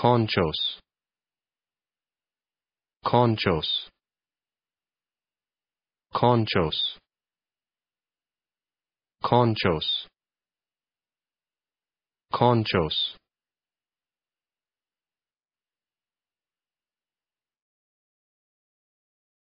Conchos. Conchos. Conchos. Conchos. Conchos.